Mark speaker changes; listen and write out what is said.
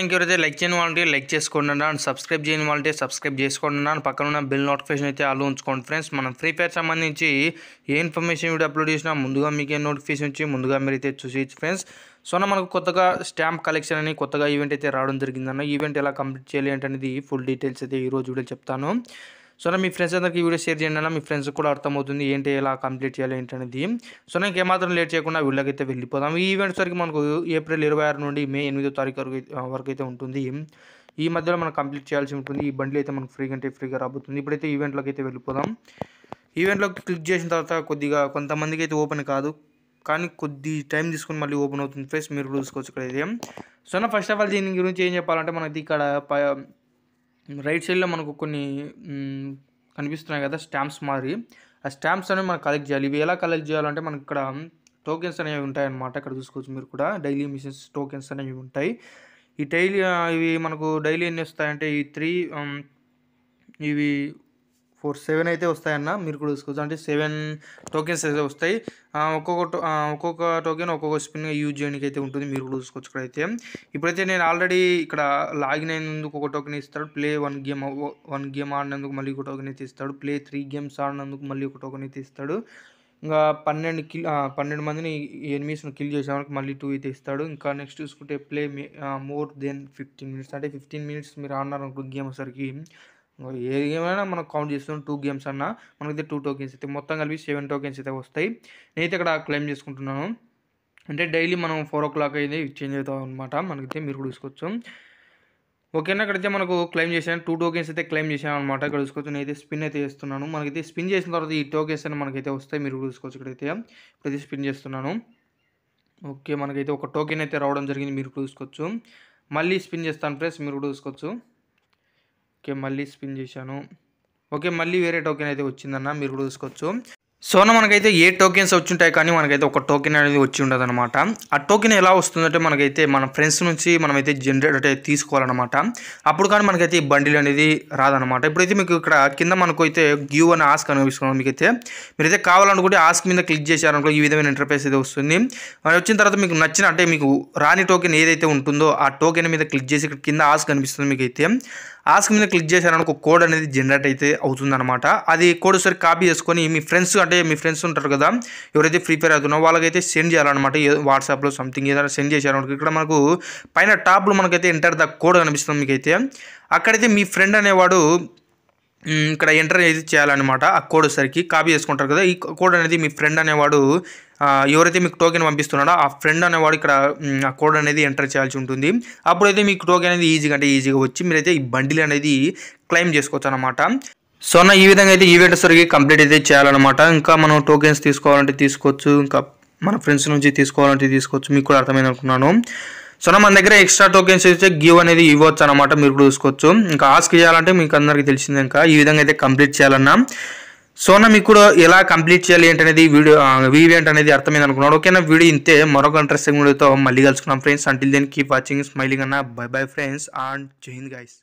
Speaker 1: ఇంకెవరైతే like చేయని వాళ్ళంటే like చేసుకోండి అండ్ సబ్స్క్రైబ్ చేయని వాళ్ళంటే సబ్స్క్రైబ్ చేసుకోండి అండ్ పక్కన ఉన్న బిల్ నోటిఫికేషన్ అయితే అలో ఉంచుకోండి ఫ్రెండ్స్ మనం ఫ్రీ ఫైర్ సంబంధించి ఏ ఇన్ఫర్మేషన్ వీడియో అప్లోడ్ చేసినా ముందుగా మీకే నోటిఫికేషన్ వచ్చి ముందుగా మీరైతే చూసేయచ్చు ఫ్రెండ్స్ సో మనకు కొత్తగా స్టాంప్ కలెక్షన్ అని కొత్తగా ఈవెంట్ అయితే రావడం జరిగిందన్న ఈవెంట్ ఎలా కంప్లీట్ చేయాలి అనేది ఫుల్ డీటెయిల్స్ అయితే ఈరోజు వీడియో చెప్తాను సో మీ ఫ్రెండ్స్ అందరికీ వీడియో షేర్ చేయండి అన్న మీ ఫ్రెండ్స్ కూడా అర్థమవుతుంది ఏంటి ఎలా కంప్లీట్ చేయాలి ఏంటనేది సో నాకు ఏమాత్రం లేట్ చేయకుండా వీళ్ళకైతే వెళ్ళిపోదాం ఈ ఈవెంట్స్ వరకు మనకు ఏప్రిల్ ఇరవై ఆరు నుండి మే ఎనిమిదో తారీఖు వరకు వరకు అయితే ఉంటుంది ఈ మధ్యలో మనం కంప్లీట్ చేయాల్సి ఉంటుంది ఈ బండ్లు అయితే మనకు ఫ్రీగా అంటే ఫ్రీగా రాబోతుంది ఇప్పుడైతే ఈవెంట్లోకి అయితే వెళ్ళిపోదాం ఈవెంట్లోకి క్లిక్ చేసిన తర్వాత కొద్దిగా కొంతమందికి అయితే ఓపెన్ కాదు కానీ కొద్ది టైం తీసుకుని మళ్ళీ ఓపెన్ అవుతుంది ఫ్రెండ్స్ మీరు చూసుకోవచ్చు ఇక్కడ అయితే సో నా ఫస్ట్ ఆఫ్ ఆల్ దీని గురించి ఏం చెప్పాలంటే మనకి ఇక్కడ రైట్ సైడ్లో మనకు కొన్ని కనిపిస్తున్నాయి కదా స్టాంప్స్ మాదిరి ఆ స్టాంప్స్ అనేవి మనం కలెక్ట్ చేయాలి ఇవి ఎలా కలెక్ట్ చేయాలంటే మనకి ఇక్కడ టోకెన్స్ అనేవి ఉంటాయి అన్నమాట ఇక్కడ చూసుకోవచ్చు మీరు కూడా డైలీ మిషన్స్ టోకెన్స్ అనేవి ఉంటాయి ఈ డైలీ ఇవి మనకు డైలీ ఎన్ని వస్తాయంటే ఈ త్రీ ఇవి ఫోర్ సెవెన్ అయితే వస్తాయన్న మీరు కూడా చూసుకోవచ్చు అంటే సెవెన్ టోకెన్స్ అయితే వస్తాయి ఒక్కొక్క ఒక్కొక్క టోకెన్ ఒక్కొక్క స్పిన్గా యూజ్ చేయడానికి అయితే ఉంటుంది మీరు కూడా చూసుకోవచ్చు ఇక్కడ అయితే ఇప్పుడైతే నేను ఆల్రెడీ ఇక్కడ లాగిన్ అయినందుకు ఒక టోకెన్ ఇస్తాడు play one game one game ఆడినందుకు మళ్ళీ ఒక టోకెన్ అయితే ఇస్తాడు ప్లే త్రీ గేమ్స్ ఆడినందుకు మళ్ళీ ఒక టోకెన్ అయితే ఇస్తాడు ఇంకా పన్నెండు కిల్ పన్నెండు మందిని ఎనిమిస్ను కిల్ చేసే వాళ్ళకి మళ్ళీ టూ అయితే ఇస్తాడు ఇంకా నెక్స్ట్ చూసుకుంటే play more than fifteen minutes అంటే ఫిఫ్టీన్ మినిట్స్ మీరు ఆడినారు గేమ్ వచ్చేసరికి ఏ గేమ్ అయినా మనం కౌంట్ చేస్తున్నాం టూ గేమ్స్ అన్నా మనకైతే టూ టోకెన్స్ అయితే మొత్తం కలిపి సెవెన్ టోకెన్స్ అయితే వస్తాయి నేనైతే ఇక్కడ క్లెయిమ్ చేసుకుంటున్నాను అంటే డైలీ మనం ఫోర్ ఓ క్లాక్ అయితే చేంజ్ అవుతాం అనమాట మనకైతే మీరు కూడా చూసుకోవచ్చు ఓకేనా అక్కడైతే మనకు క్లెయిమ్ చేశాను టూ టోకెన్స్ అయితే క్లెయిమ్ చేశాను అనమాట ఇక్కడ చూసుకోవచ్చు నేనైతే స్పిన్ అయితే చేస్తున్నాను మనకైతే స్పిన్ చేసిన తర్వాత ఈ టోకెన్స్ అని మనకైతే వస్తాయి మీరు కూడా చూసుకోవచ్చు ఇక్కడైతే ఇక్కడైతే స్పిన్ చేస్తున్నాను ఓకే మనకైతే ఒక టోకెన్ అయితే రావడం జరిగింది మీరు కూడా చూసుకోవచ్చు మళ్ళీ స్పిన్ చేస్తాను ఫ్రెండ్స్ మీరు కూడా చూసుకోవచ్చు ఓకే మళ్ళీ స్పిన్ చేశాను ఓకే మళ్ళీ వేరే టోకెన్ అయితే వచ్చిందన్న మీరు కూడా చూసుకోవచ్చు సో మనకైతే ఏ టోకెన్స్ ఉంటాయి కానీ మనకైతే ఒక టోకెన్ అనేది వచ్చి ఉండదు అనమాట ఆ టోకెన్ ఎలా వస్తుందంటే మనకైతే మన ఫ్రెండ్స్ నుంచి మనమైతే జనరేట్ అయితే తీసుకోవాలన్నమాట అప్పుడు కానీ మనకైతే ఈ బండిల్ అనేది రాదనమాట ఇప్పుడైతే మీకు ఇక్కడ కింద మనకు అయితే గ్యూ అని ఆస్క్ అయితే మీకైతే మీరైతే కావాలనుకుంటే ఆస్క్ మీద క్లిక్ చేశారనుకో ఈ విధమైన ఇంటర్ఫేస్ అయితే వస్తుంది వచ్చిన తర్వాత మీకు నచ్చిన అంటే మీకు రాని టోకెన్ ఏదైతే ఉంటుందో ఆ టోకెన్ మీద క్లిక్ చేసి ఇక్కడ కింద ఆస్క్ అనిపిస్తుంది మీకైతే ఆస్క్ మీద క్లిక్ చేశారనుకో కోడ్ అనేది జనరేట్ అయితే అవుతుందన్నమాట అది కోడ్ ఒకసారి కాపీ చేసుకొని మీ ఫ్రెండ్స్ అంటే మీ ఫ్రెండ్స్ ఉంటారు కదా ఎవరైతే ఫ్రీ ఫైర్ అవుతున్నారో వాళ్ళకైతే సెండ్ చేయాలన్నమాట వాట్సాప్లో సంథింగ్ ఏదైనా సెండ్ చేశారనుకో ఇక్కడ మనకు పైన టాప్లో మనకైతే ఎంటర్ ద కోడ్ కనిపిస్తుంది మీకైతే అక్కడైతే మీ ఫ్రెండ్ అనేవాడు ఇక్కడ ఎంటర్ అనేది చేయాలన్నమాట ఆ కోడ్ సరికి కాపీ చేసుకుంటారు కదా ఈ కోడ్ అనేది మీ ఫ్రెండ్ అనేవాడు ఎవరైతే మీకు టోకెన్ పంపిస్తున్నాడో ఆ ఫ్రెండ్ అనేవాడు ఇక్కడ ఆ కోడ్ అనేది ఎంటర్ చేయాల్సి ఉంటుంది అప్పుడైతే మీకు టోకెన్ అనేది ఈజీగా అంటే ఈజీగా వచ్చి మీరైతే ఈ బండిలు అనేది క్లెయిమ్ చేసుకోవచ్చు అనమాట సో అన్న ఈ విధంగా అయితే ఈవెంట్ సరికి కంప్లీట్ అయితే చేయాలన్నమాట ఇంకా మనం టోకెన్స్ తీసుకోవాలంటే తీసుకోవచ్చు ఇంకా మన ఫ్రెండ్స్ నుంచి తీసుకోవాలంటే తీసుకోవచ్చు మీకు కూడా అర్థమైంది అనుకున్నాను సో మన దగ్గర ఎక్స్ట్రా టోకెన్స్ అయితే గివ్ అనేది ఇవ్వచ్చు అనమాట మీరు కూడా చూసుకోవచ్చు ఇంకా ఆస్క్ చేయాలంటే మీకు అందరికీ తెలిసింది ఇంకా ఈ విధంగా అయితే కంప్లీట్ చేయాలన్నా సోనా మీకు కూడా ఎలా కంప్లీట్ చేయాలి ఏంటనేది వీడియో ఈవెంట్ అనేది అర్థమైంది అనుకున్నాడు ఓకేనా వీడియో ఇంతే మరొక ఇంట్రెస్టింగ్ వీడియోతో మళ్ళీ కలుసుకున్నాం friends until then keep watching smiling అన్న బై బై ఫ్రెండ్స్ అండ్ జైన్ గైస్